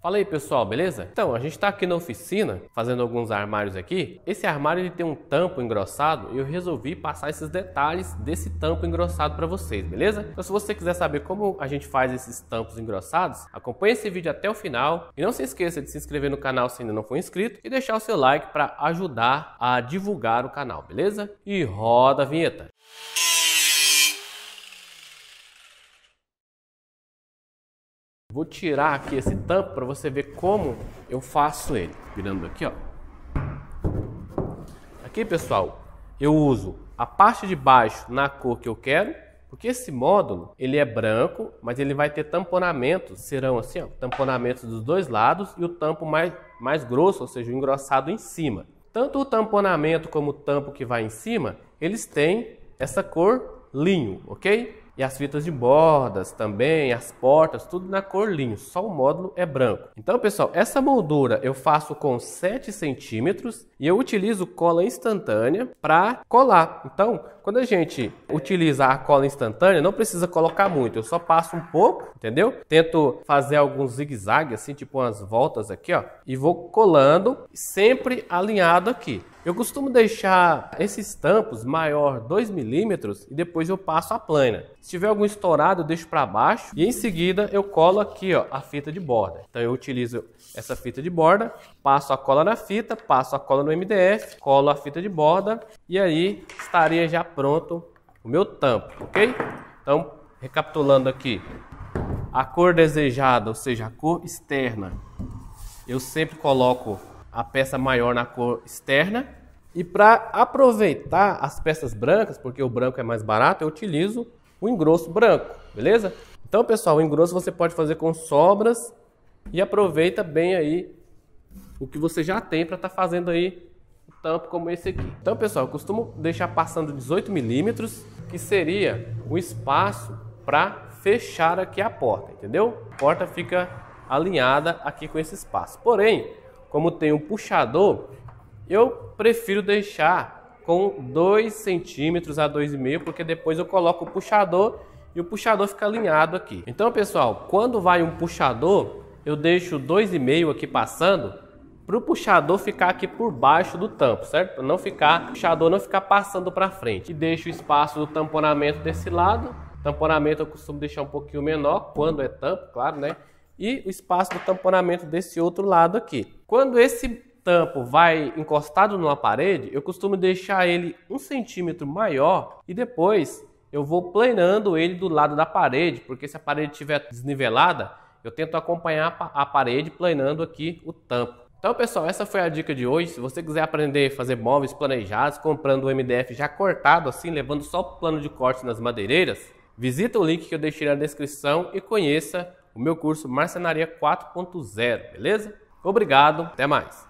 Fala aí pessoal, beleza? Então, a gente está aqui na oficina fazendo alguns armários aqui. Esse armário ele tem um tampo engrossado e eu resolvi passar esses detalhes desse tampo engrossado para vocês, beleza? Então, se você quiser saber como a gente faz esses tampos engrossados, acompanhe esse vídeo até o final e não se esqueça de se inscrever no canal se ainda não for inscrito e deixar o seu like para ajudar a divulgar o canal, beleza? E roda a vinheta! Música Vou tirar aqui esse tampo para você ver como eu faço ele. Virando aqui, ó. Aqui, pessoal, eu uso a parte de baixo na cor que eu quero, porque esse módulo, ele é branco, mas ele vai ter tamponamentos, serão assim, ó, tamponamentos dos dois lados e o tampo mais, mais grosso, ou seja, o engrossado em cima. Tanto o tamponamento como o tampo que vai em cima, eles têm essa cor linho, ok? E as fitas de bordas também, as portas, tudo na cor linho, só o módulo é branco. Então, pessoal, essa moldura eu faço com 7 centímetros e eu utilizo cola instantânea para colar. Então, quando a gente utiliza a cola instantânea, não precisa colocar muito, eu só passo um pouco, entendeu? Tento fazer alguns zigue-zague, assim, tipo umas voltas aqui, ó, e vou colando sempre alinhado aqui. Eu costumo deixar esses tampos maior 2 milímetros e depois eu passo a plana. Se tiver algum estourado, eu deixo para baixo e em seguida eu colo aqui ó, a fita de borda. Então eu utilizo essa fita de borda, passo a cola na fita, passo a cola no MDF, colo a fita de borda e aí estaria já pronto o meu tampo, ok? Então, recapitulando aqui, a cor desejada, ou seja, a cor externa, eu sempre coloco a peça maior na cor externa e para aproveitar as peças brancas, porque o branco é mais barato, eu utilizo o engrosso branco, beleza? Então, pessoal, o engrosso você pode fazer com sobras e aproveita bem aí o que você já tem para estar tá fazendo aí o tampo como esse aqui. Então, pessoal, eu costumo deixar passando 18 milímetros, que seria o espaço para fechar aqui a porta, entendeu? A porta fica alinhada aqui com esse espaço. Porém, como tem um puxador, eu prefiro deixar com 2 centímetros a 2,5, porque depois eu coloco o puxador e o puxador fica alinhado aqui. Então, pessoal, quando vai um puxador, eu deixo 2,5 aqui passando para o puxador ficar aqui por baixo do tampo, certo? Para não ficar, o puxador não ficar passando para frente. E deixo o espaço do tamponamento desse lado. Tamponamento eu costumo deixar um pouquinho menor, quando é tampo, claro, né? E o espaço do tamponamento desse outro lado aqui. Quando esse tampo vai encostado numa parede, eu costumo deixar ele um centímetro maior e depois eu vou planeando ele do lado da parede, porque se a parede estiver desnivelada, eu tento acompanhar a parede planeando aqui o tampo. Então pessoal, essa foi a dica de hoje. Se você quiser aprender a fazer móveis planejados, comprando o MDF já cortado assim, levando só o plano de corte nas madeireiras, visita o link que eu deixei na descrição e conheça o meu curso Marcenaria 4.0, beleza? Obrigado, até mais!